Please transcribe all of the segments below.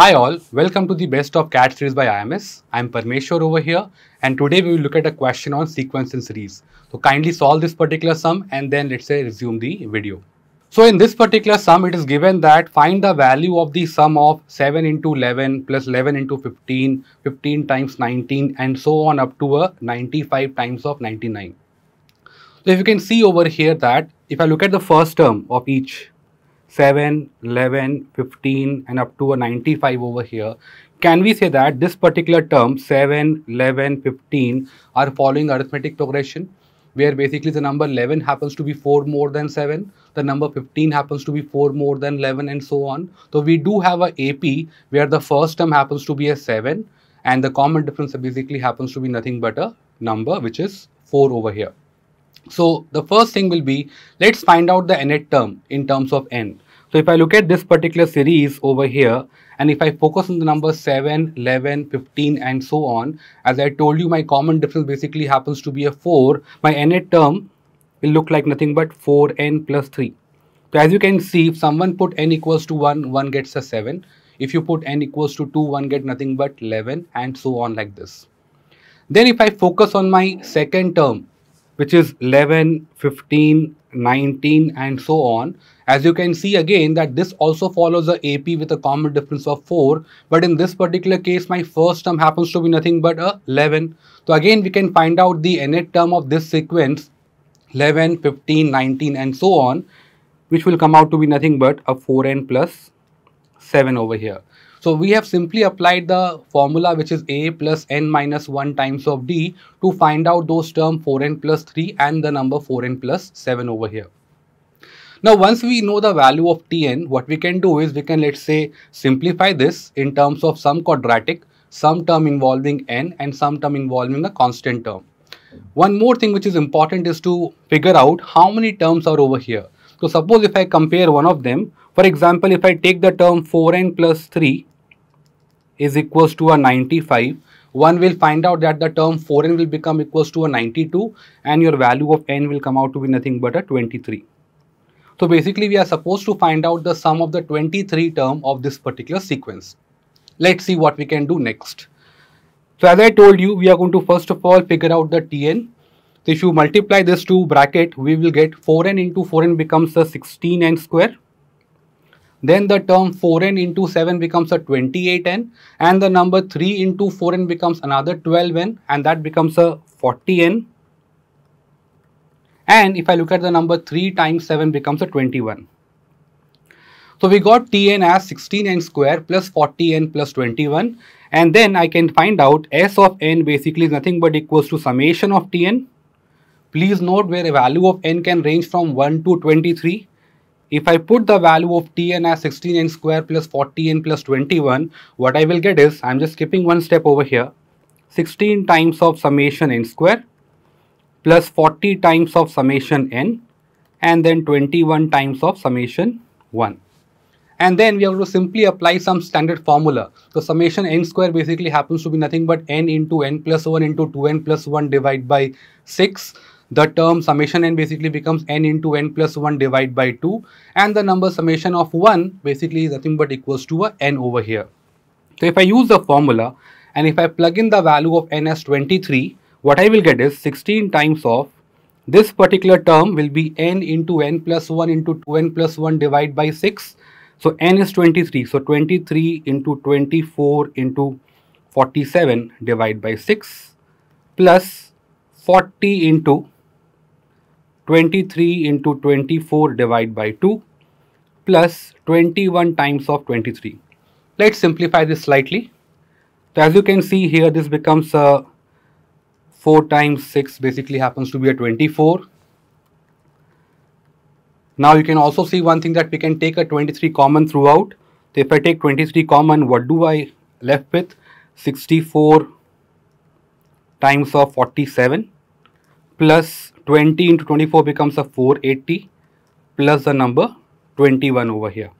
Hi all, welcome to the best of CAT series by IMS. I'm Parmeshwar over here and today we will look at a question on sequence and series. So kindly solve this particular sum and then let's say resume the video. So in this particular sum it is given that find the value of the sum of 7 into 11 plus 11 into 15, 15 times 19 and so on up to a 95 times of 99. So if you can see over here that if I look at the first term of each 7, 11, 15 and up to a 95 over here, can we say that this particular term 7, 11, 15 are following arithmetic progression? where basically the number 11 happens to be 4 more than 7, the number 15 happens to be 4 more than 11 and so on. So we do have a AP where the first term happens to be a 7 and the common difference basically happens to be nothing but a number which is 4 over here. So the first thing will be, let's find out the nth term in terms of n. So if I look at this particular series over here, and if I focus on the numbers 7, 11, 15 and so on, as I told you, my common difference basically happens to be a 4. My nth term will look like nothing but 4n plus 3. So as you can see, if someone put n equals to 1, 1 gets a 7. If you put n equals to 2, 1 get nothing but 11 and so on like this. Then if I focus on my second term, which is 11, 15, 19 and so on. As you can see again that this also follows the AP with a common difference of 4 but in this particular case my first term happens to be nothing but a 11. So again we can find out the nth term of this sequence 11, 15, 19 and so on which will come out to be nothing but a 4n plus 7 over here. So we have simply applied the formula which is a plus n minus 1 times of d to find out those term 4n plus 3 and the number 4n plus 7 over here. Now once we know the value of Tn, what we can do is we can let's say simplify this in terms of some quadratic, some term involving n and some term involving a constant term. One more thing which is important is to figure out how many terms are over here. So suppose if I compare one of them, for example if I take the term 4n plus 3 is equals to a 95 one will find out that the term 4n will become equals to a 92 and your value of n will come out to be nothing but a 23. So basically we are supposed to find out the sum of the 23 term of this particular sequence. Let's see what we can do next. So as I told you we are going to first of all figure out the Tn. So if you multiply this two bracket we will get 4n into 4n becomes a 16n square then the term 4n into 7 becomes a 28n and the number 3 into 4n becomes another 12n and that becomes a 40n. And if I look at the number 3 times 7 becomes a 21. So we got Tn as 16n square plus 40n plus 21 and then I can find out S of n basically is nothing but equals to summation of Tn. Please note where a value of n can range from 1 to 23 if I put the value of tn as 16n square plus 40n plus 21, what I will get is, I am just skipping one step over here, 16 times of summation n square plus 40 times of summation n and then 21 times of summation 1. And then we have to simply apply some standard formula. So summation n square basically happens to be nothing but n into n plus 1 into 2n plus 1 divided by 6 the term summation n basically becomes n into n plus 1 divided by 2 and the number summation of 1 basically is nothing but equals to a n over here. So if I use the formula and if I plug in the value of n as 23 what I will get is 16 times of this particular term will be n into n plus 1 into 2n plus 1 divided by 6. So n is 23 so 23 into 24 into 47 divided by 6 plus 40 into 23 into 24 divided by 2 plus 21 times of 23. Let's simplify this slightly. So as you can see here this becomes a 4 times 6 basically happens to be a 24. Now you can also see one thing that we can take a 23 common throughout. So if I take 23 common what do I left with? 64 times of 47 plus 20 into 24 becomes a 480 plus the number 21 over here.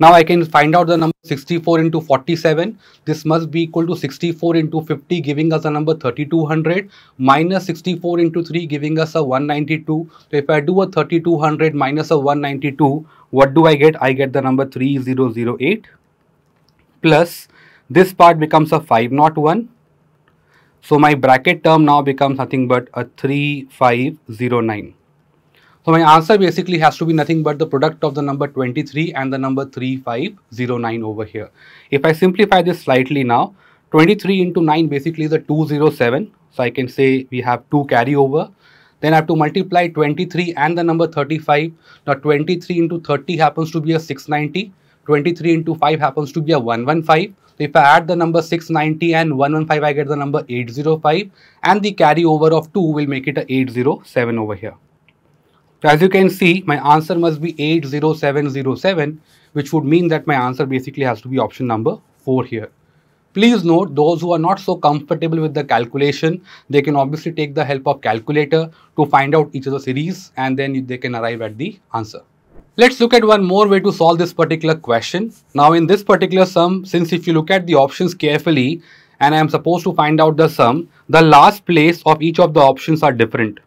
Now I can find out the number 64 into 47. This must be equal to 64 into 50 giving us a number 3200 minus 64 into 3 giving us a 192. So if I do a 3200 minus a 192, what do I get? I get the number 3008 plus this part becomes a 501 so my bracket term now becomes nothing but a 3509. So my answer basically has to be nothing but the product of the number 23 and the number 3509 over here. If I simplify this slightly now, 23 into 9 basically is a 207. So I can say we have 2 carryover. Then I have to multiply 23 and the number 35. Now 23 into 30 happens to be a 690. 23 into 5 happens to be a 115. So if I add the number 690 and 115, I get the number 805 and the carryover of 2 will make it a 807 over here. So as you can see, my answer must be 80707, which would mean that my answer basically has to be option number 4 here. Please note those who are not so comfortable with the calculation, they can obviously take the help of calculator to find out each of the series and then they can arrive at the answer. Let's look at one more way to solve this particular question. Now in this particular sum, since if you look at the options carefully and I am supposed to find out the sum, the last place of each of the options are different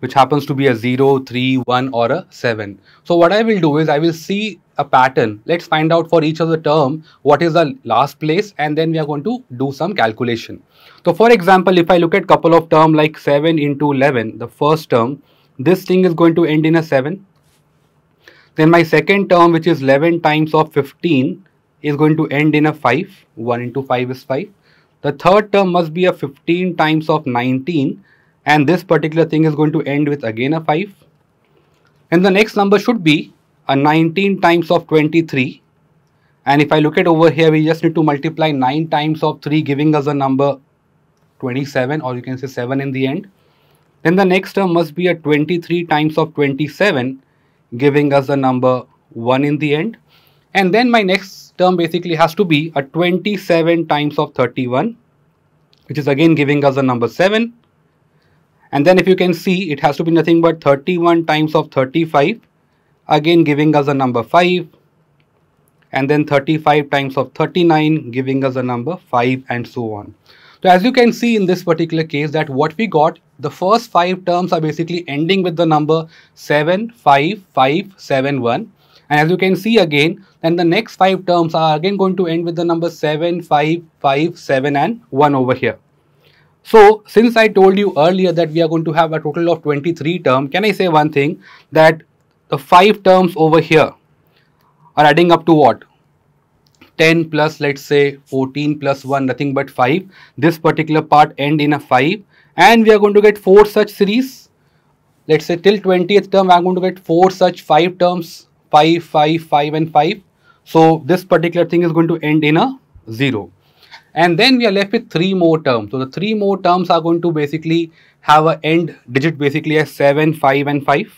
which happens to be a 0, 3, 1 or a 7. So what I will do is I will see a pattern. Let's find out for each of the term what is the last place and then we are going to do some calculation. So for example, if I look at couple of term like 7 into 11, the first term, this thing is going to end in a 7 then my second term which is 11 times of 15 is going to end in a 5. 1 into 5 is 5. The third term must be a 15 times of 19 and this particular thing is going to end with again a 5. And the next number should be a 19 times of 23 and if I look at over here we just need to multiply 9 times of 3 giving us a number 27 or you can say 7 in the end. Then the next term must be a 23 times of 27 giving us the number 1 in the end. And then my next term basically has to be a 27 times of 31, which is again giving us the number 7. And then if you can see, it has to be nothing but 31 times of 35, again giving us the number 5. And then 35 times of 39, giving us the number 5 and so on. So as you can see in this particular case that what we got the first five terms are basically ending with the number 7, 5, 5, 7, 1. And as you can see again, then the next five terms are again going to end with the number 7, 5, 5, 7 and 1 over here. So, since I told you earlier that we are going to have a total of 23 terms, can I say one thing that the 5 terms over here are adding up to what? 10 plus let's say 14 plus 1 nothing but 5. This particular part end in a 5 and we are going to get four such series let's say till 20th term i'm going to get four such five terms 5 5 5 and 5 so this particular thing is going to end in a 0 and then we are left with three more terms so the three more terms are going to basically have a end digit basically as 7 5 and 5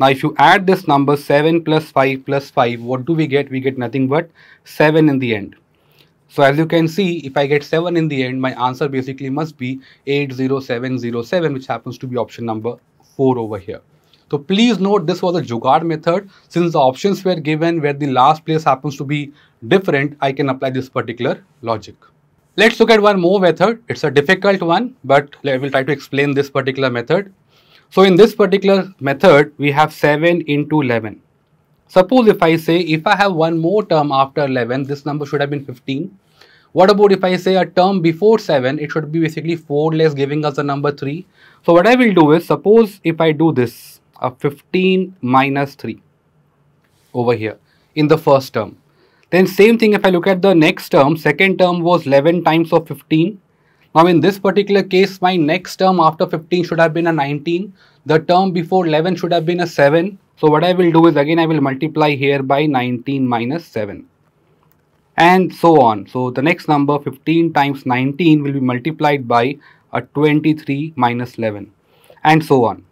now if you add this number 7 plus 5 plus 5 what do we get we get nothing but 7 in the end so as you can see, if I get 7 in the end, my answer basically must be 80707, which happens to be option number 4 over here. So please note this was a Jugaad method. Since the options were given where the last place happens to be different, I can apply this particular logic. Let's look at one more method. It's a difficult one, but I will try to explain this particular method. So in this particular method, we have 7 into 11. Suppose if I say, if I have one more term after 11, this number should have been 15. What about if I say a term before 7, it should be basically 4 less giving us the number 3. So what I will do is, suppose if I do this, a 15 minus 3 over here in the first term. Then same thing if I look at the next term, second term was 11 times of 15. Now in this particular case, my next term after 15 should have been a 19. The term before 11 should have been a 7. So what I will do is again I will multiply here by 19 minus 7 and so on. So the next number 15 times 19 will be multiplied by a uh, 23 minus 11 and so on.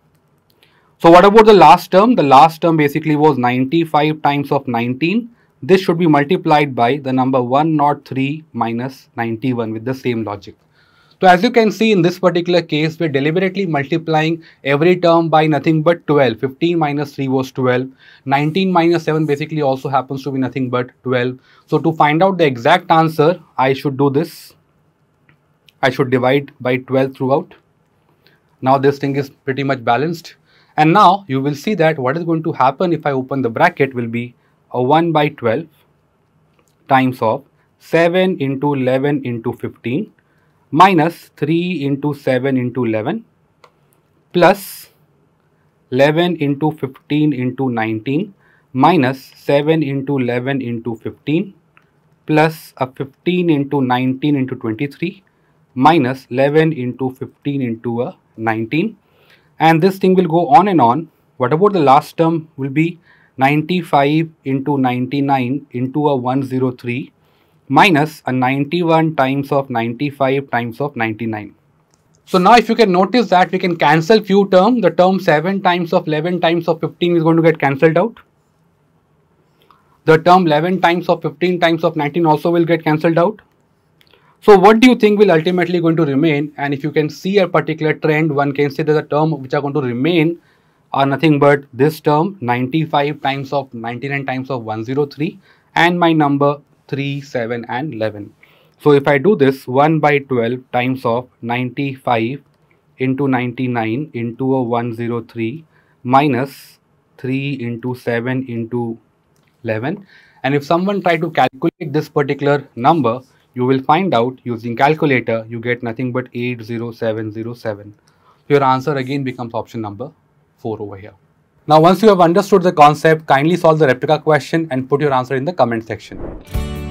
So what about the last term? The last term basically was 95 times of 19. This should be multiplied by the number 103 minus 91 with the same logic. So as you can see in this particular case, we're deliberately multiplying every term by nothing but 12. 15 minus 3 was 12. 19 minus 7 basically also happens to be nothing but 12. So to find out the exact answer, I should do this. I should divide by 12 throughout. Now this thing is pretty much balanced. And now you will see that what is going to happen if I open the bracket will be a 1 by 12 times of 7 into 11 into 15 minus 3 into 7 into 11 plus 11 into 15 into 19 minus 7 into 11 into 15 plus a 15 into 19 into 23 minus 11 into 15 into a 19 and this thing will go on and on what about the last term will be 95 into 99 into a 103 minus a 91 times of 95 times of 99. So now if you can notice that we can cancel few terms, the term 7 times of 11 times of 15 is going to get cancelled out. The term 11 times of 15 times of 19 also will get cancelled out. So what do you think will ultimately going to remain and if you can see a particular trend one can say that the term which are going to remain are nothing but this term 95 times of 99 times of 103 and my number 3, 7 and 11. So if I do this 1 by 12 times of 95 into 99 into a 103 minus 3 into 7 into 11 and if someone try to calculate this particular number you will find out using calculator you get nothing but 80707 your answer again becomes option number 4 over here now once you have understood the concept, kindly solve the replica question and put your answer in the comment section.